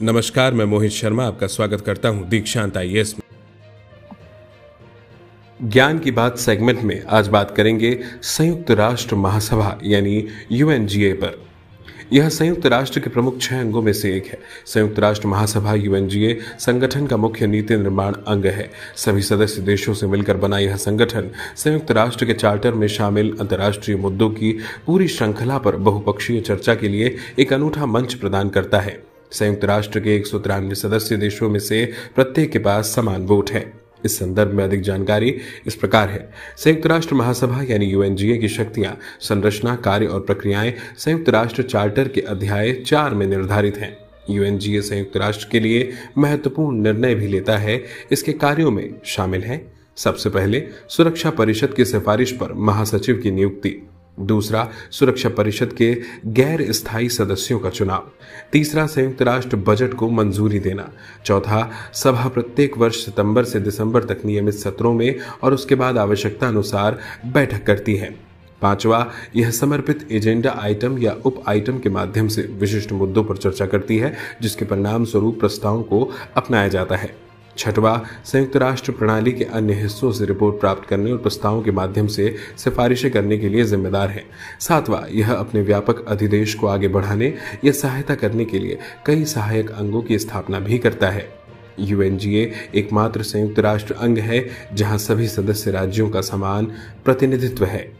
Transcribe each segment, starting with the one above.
नमस्कार मैं मोहित शर्मा आपका स्वागत करता हूं दीक्षांत आई में ज्ञान की बात सेगमेंट में आज बात करेंगे संयुक्त राष्ट्र महासभा यानी यूएनजीए पर यह संयुक्त राष्ट्र के प्रमुख छह अंगों में से एक है संयुक्त राष्ट्र महासभा यूएनजीए संगठन का मुख्य नीति निर्माण अंग है सभी सदस्य देशों से मिलकर बना यह संगठन संयुक्त राष्ट्र के चार्टर में शामिल अंतर्राष्ट्रीय मुद्दों की पूरी श्रृंखला पर बहुपक्षीय चर्चा के लिए एक अनूठा मंच प्रदान करता है संयुक्त राष्ट्र के एक सदस्य देशों में से प्रत्येक के पास समान वोट है इस संदर्भ में अधिक जानकारी इस प्रकार है संयुक्त राष्ट्र महासभा यानी यूएनजीए की शक्तियां संरचना कार्य और प्रक्रियाएं संयुक्त राष्ट्र चार्टर के अध्याय चार में निर्धारित हैं यूएनजीए संयुक्त राष्ट्र के लिए महत्वपूर्ण निर्णय भी लेता है इसके कार्यों में शामिल है सबसे पहले सुरक्षा परिषद की सिफारिश पर महासचिव की नियुक्ति दूसरा सुरक्षा परिषद के गैर स्थायी सदस्यों का चुनाव तीसरा संयुक्त राष्ट्र बजट को मंजूरी देना चौथा सभा प्रत्येक वर्ष सितंबर से दिसंबर तक नियमित सत्रों में और उसके बाद आवश्यकता अनुसार बैठक करती है पांचवा यह समर्पित एजेंडा आइटम या उप आइटम के माध्यम से विशिष्ट मुद्दों पर चर्चा करती है जिसके परिणाम स्वरूप प्रस्तावों को अपनाया जाता है छठवां संयुक्त राष्ट्र प्रणाली के अन्य हिस्सों से रिपोर्ट प्राप्त करने और प्रस्तावों के माध्यम से सिफारिशें करने के लिए जिम्मेदार है सातवां यह अपने व्यापक अधिदेश को आगे बढ़ाने या सहायता करने के लिए कई सहायक अंगों की स्थापना भी करता है यूएनजीए एकमात्र संयुक्त राष्ट्र अंग है जहां सभी सदस्य राज्यों का समान प्रतिनिधित्व है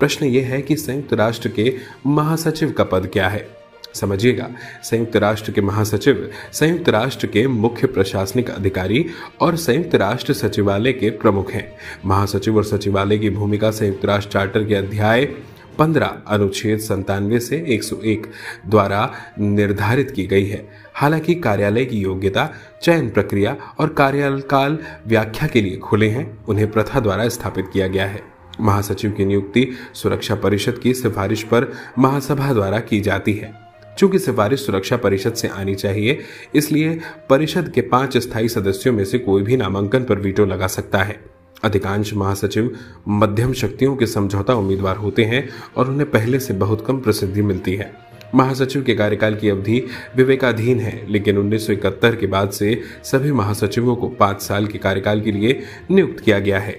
प्रश्न यह है कि संयुक्त राष्ट्र के महासचिव का पद क्या है समझिएगा संयुक्त राष्ट्र के महासचिव संयुक्त राष्ट्र के मुख्य प्रशासनिक अधिकारी और संयुक्त राष्ट्र सचिवालय के प्रमुख हैं महासचिव और सचिवालय की भूमिका संयुक्त राष्ट्र चार्टर के अध्याय पंद्रह अनुच्छेद संतानवे से 101 द्वारा निर्धारित की गई है हालांकि कार्यालय की योग्यता चयन प्रक्रिया और कार्यकाल व्याख्या के लिए खुले हैं उन्हें प्रथा द्वारा स्थापित किया गया है महासचिव की नियुक्ति सुरक्षा परिषद की सिफारिश पर महासभा द्वारा की जाती है चूंकि सिफारिश सुरक्षा परिषद से आनी चाहिए इसलिए परिषद के पांच स्थायी सदस्यों में से कोई भी नामांकन पर वीटो लगा सकता है अधिकांश महासचिव मध्यम शक्तियों के समझौता उम्मीदवार होते हैं और उन्हें पहले से बहुत कम प्रसिद्धि मिलती है महासचिव के कार्यकाल की अवधि विवेकाधीन है लेकिन उन्नीस के बाद से सभी महासचिवों को पांच साल के कार्यकाल के लिए नियुक्त किया गया है